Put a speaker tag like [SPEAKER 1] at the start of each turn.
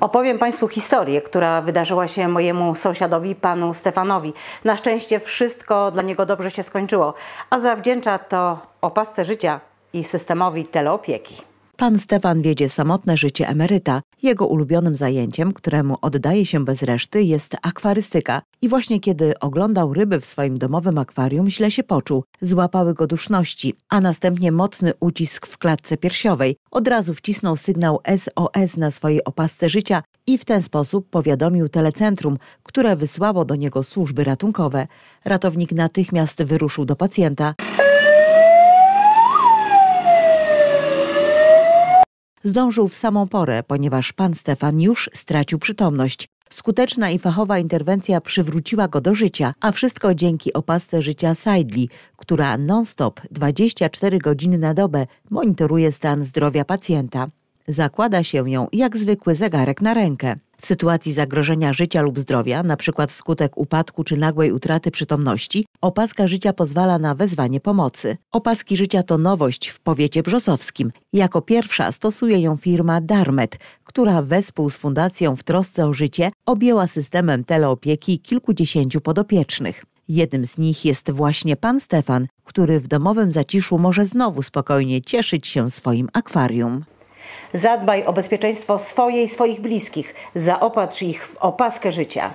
[SPEAKER 1] Opowiem Państwu historię, która wydarzyła się mojemu sąsiadowi, panu Stefanowi. Na szczęście wszystko dla niego dobrze się skończyło, a zawdzięcza to opasce życia i systemowi teleopieki. Pan Stefan wiedzie samotne życie emeryta, jego ulubionym zajęciem, któremu oddaje się bez reszty, jest akwarystyka. I właśnie kiedy oglądał ryby w swoim domowym akwarium, źle się poczuł. Złapały go duszności, a następnie mocny ucisk w klatce piersiowej. Od razu wcisnął sygnał SOS na swojej opasce życia i w ten sposób powiadomił telecentrum, które wysłało do niego służby ratunkowe. Ratownik natychmiast wyruszył do pacjenta. zdążył w samą porę, ponieważ pan Stefan już stracił przytomność. Skuteczna i fachowa interwencja przywróciła go do życia, a wszystko dzięki opasce życia Seidli, która non-stop 24 godziny na dobę monitoruje stan zdrowia pacjenta zakłada się ją jak zwykły zegarek na rękę. W sytuacji zagrożenia życia lub zdrowia, np. wskutek upadku czy nagłej utraty przytomności, opaska życia pozwala na wezwanie pomocy. Opaski życia to nowość w powiecie brzosowskim. Jako pierwsza stosuje ją firma Darmet, która wespół z Fundacją w trosce o życie objęła systemem teleopieki kilkudziesięciu podopiecznych. Jednym z nich jest właśnie pan Stefan, który w domowym zaciszu może znowu spokojnie cieszyć się swoim akwarium. Zadbaj o bezpieczeństwo swoje i swoich bliskich. Zaopatrz ich w opaskę życia.